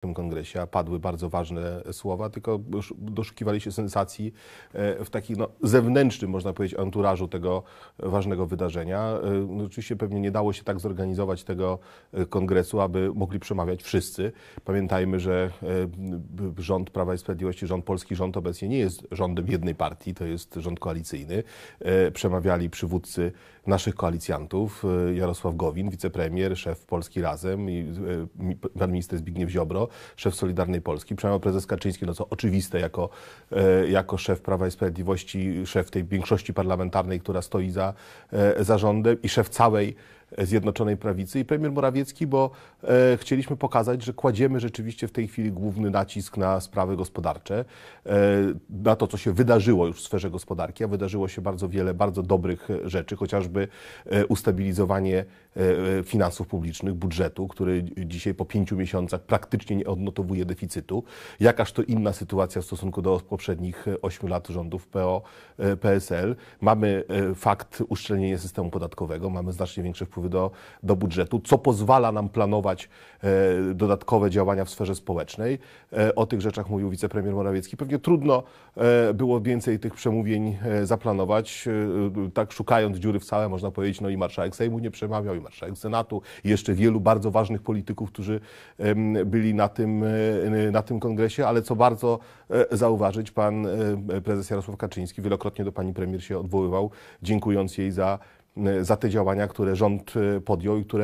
w tym kongresie, a padły bardzo ważne słowa, tylko doszukiwali się sensacji e, w takim no, zewnętrznym, można powiedzieć, anturażu tego ważnego wydarzenia. E, no, oczywiście pewnie nie dało się tak zorganizować tego e, kongresu, aby mogli przemawiać wszyscy. Pamiętajmy, że rząd Prawa i Sprawiedliwości, rząd polski, rząd obecnie nie jest rządem jednej partii, to jest rząd koalicyjny. Przemawiali przywódcy naszych koalicjantów, Jarosław Gowin, wicepremier, szef Polski Razem i pan minister Zbigniew Ziobro szef Solidarnej Polski, przynajmniej prezes Kaczyński, no co oczywiste jako, e, jako szef Prawa i Sprawiedliwości, szef tej większości parlamentarnej, która stoi za, e, za rządem i szef całej Zjednoczonej Prawicy i premier Morawiecki, bo e, chcieliśmy pokazać, że kładziemy rzeczywiście w tej chwili główny nacisk na sprawy gospodarcze, e, na to, co się wydarzyło już w sferze gospodarki, a wydarzyło się bardzo wiele bardzo dobrych rzeczy, chociażby e, ustabilizowanie e, finansów publicznych, budżetu, który dzisiaj po pięciu miesiącach praktycznie nie odnotowuje deficytu. Jakaż to inna sytuacja w stosunku do poprzednich e, ośmiu lat rządów PO, e, PSL. Mamy e, fakt uszczelnienia systemu podatkowego, mamy znacznie większe wpływy środków do, do budżetu, co pozwala nam planować e, dodatkowe działania w sferze społecznej. E, o tych rzeczach mówił wicepremier Morawiecki. Pewnie trudno e, było więcej tych przemówień zaplanować, tak szukając dziury w całe, można powiedzieć, no i marszałek Sejmu nie przemawiał, i marszałek Senatu, i jeszcze wielu bardzo ważnych polityków, którzy byli na tym, na tym kongresie, ale co bardzo zauważyć, pan prezes Jarosław Kaczyński wielokrotnie do pani premier się odwoływał, dziękując jej za Y, za te działania, które rząd y, podjął i które